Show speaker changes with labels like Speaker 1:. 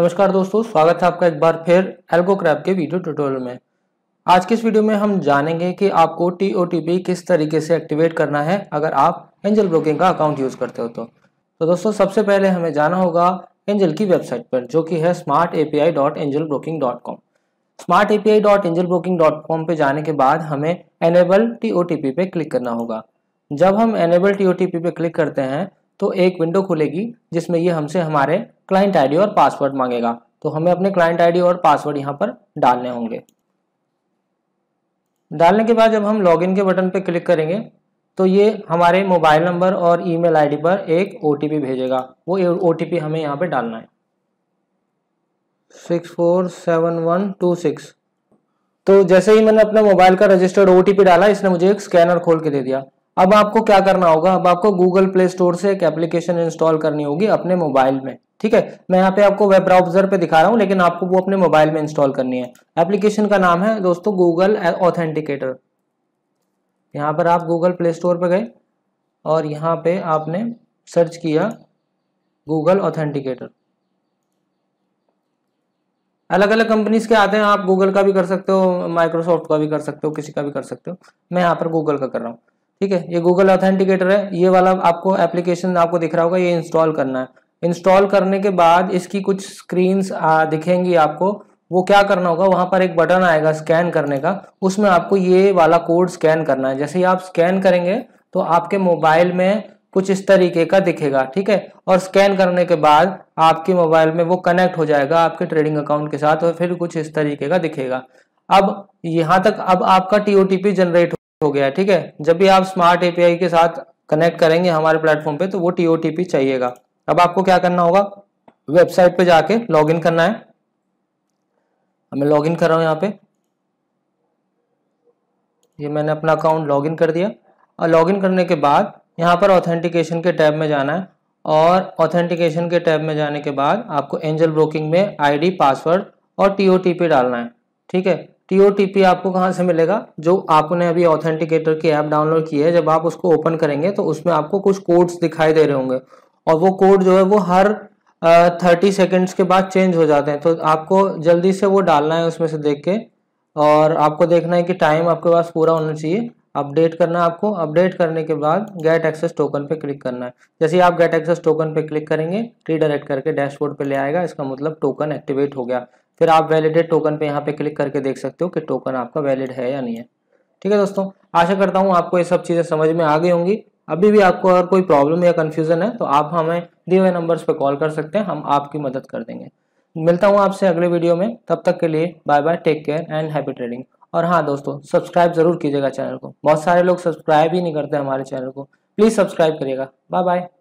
Speaker 1: नमस्कार दोस्तों स्वागत है आपका एक बार फिर एल्गो क्रैप के वीडियो ट्यूटोरियल में आज के इस वीडियो में हम जानेंगे कि आपको टी ओ टी पी किस तरीके से एक्टिवेट करना है अगर आप एंजल ब्रोकिंग का अकाउंट यूज़ करते हो तो तो दोस्तों सबसे पहले हमें जाना होगा एंजल की वेबसाइट पर जो कि है smart A P I dot Angel Broking dot com smart A P I dot Angel Broking dot com पर जाने के बाद हमें enable T O T P पे क्लिक करना होगा जब हम enable T O T P पे क्लिक करते हैं तो एक विंडो खुलेगी जिसमें ये हमसे हमारे क्लाइंट आईडी और पासवर्ड मांगेगा तो हमें अपने क्लाइंट आईडी और पासवर्ड यहाँ पर डालने होंगे डालने के बाद जब हम लॉगिन के बटन पर क्लिक करेंगे तो ये हमारे मोबाइल नंबर और ईमेल आईडी पर एक ओ भेजेगा वो ओ हमें यहाँ पर डालना है six four seven one two six तो जैसे ही मैंने अपना मोबाइल का रजिस्टर्ड ओ डाला इसने मुझे एक स्कैनर खोल के दे दिया अब आपको क्या करना होगा अब आपको गूगल प्ले स्टोर से एक एप्लीकेशन इंस्टॉल करनी होगी अपने मोबाइल में ठीक है मैं यहाँ पे आपको वेब ब्राउजर पे दिखा रहा हूँ लेकिन आपको वो अपने मोबाइल में इंस्टॉल करनी है एप्लीकेशन का नाम है दोस्तों गूगल ऑथेंटिकेटर यहाँ पर आप गूगल प्ले स्टोर पर गए और यहाँ पे आपने सर्च किया गूगल ऑथेंटिकेटर अलग अलग कंपनीज के आते हैं आप गूगल का भी कर सकते हो माइक्रोसॉफ्ट का भी कर सकते हो किसी का भी कर सकते हो मैं यहाँ पर गूगल का कर रहा हूँ ठीक है ये गूगल ऑथेंटिकेटर है ये वाला आपको एप्लीकेशन आपको दिख रहा होगा ये इंस्टॉल करना है इंस्टॉल करने के बाद इसकी कुछ स्क्रीन्स दिखेंगी आपको वो क्या करना होगा वहां पर एक बटन आएगा स्कैन करने का उसमें आपको ये वाला कोड स्कैन करना है जैसे ही आप स्कैन करेंगे तो आपके मोबाइल में कुछ इस तरीके का दिखेगा ठीक है और स्कैन करने के बाद आपके मोबाइल में वो कनेक्ट हो जाएगा आपके ट्रेडिंग अकाउंट के साथ और फिर कुछ इस तरीके का दिखेगा अब यहाँ तक अब आपका टी जनरेट हो गया ठीक है जब भी आप स्मार्ट एपीआई के साथ कनेक्ट करेंगे हमारे प्लेटफॉर्म पे तो वो टीओटीपी चाहिएगा अब आपको क्या करना होगा वेबसाइट पे जाके लॉगिन करना है मैं लॉगिन कर रहा हूँ यहाँ पे ये मैंने अपना अकाउंट लॉगिन कर दिया और लॉगिन करने के बाद यहाँ पर ऑथेंटिकेशन के टैब में जाना है और ऑथेंटिकेशन के टैब में जाने के बाद आपको एंजल ब्रोकिंग में आईडी पासवर्ड और टीओटीपी डालना है ठीक है टीओटीपी आपको कहाँ से मिलेगा जो आपने अभी ऑथेंटिकेटर की ऐप डाउनलोड की है जब आप उसको ओपन करेंगे तो उसमें आपको कुछ कोड्स दिखाई दे रहे होंगे और वो कोड जो है वो हर थर्टी सेकेंड्स के बाद चेंज हो जाते हैं तो आपको जल्दी से वो डालना है उसमें से देख के और आपको देखना है कि टाइम आपके पास पूरा होना चाहिए अपडेट करना आपको अपडेट करने के बाद गेट एक्सेस टोकन पे क्लिक करना है जैसे आप गेट एक्सेस टोकन पे क्लिक करेंगे रीडायरेक्ट करके डैशबोर्ड पे ले आएगा इसका मतलब टोकन एक्टिवेट हो गया फिर आप वैलिडेट टोकन पे यहाँ पे क्लिक करके देख सकते हो कि टोकन आपका वैलिड है या नहीं है ठीक है दोस्तों आशा करता हूँ आपको ये सब चीज़ें समझ में आ गई होंगी अभी भी आपको अगर कोई प्रॉब्लम या कन्फ्यूजन है तो आप हमें दिए हुए नंबर्स पर कॉल कर सकते हैं हम आपकी मदद कर देंगे मिलता हूँ आपसे अगले वीडियो में तब तक के लिए bye bye take care and happy trading और हाँ दोस्तों सब्सक्राइब जरूर कीजिएगा चैनल को बहुत सारे लोग सब्सक्राइब ही नहीं करते हमारे चैनल को प्लीज़ सब्सक्राइब करिएगा बाय बाय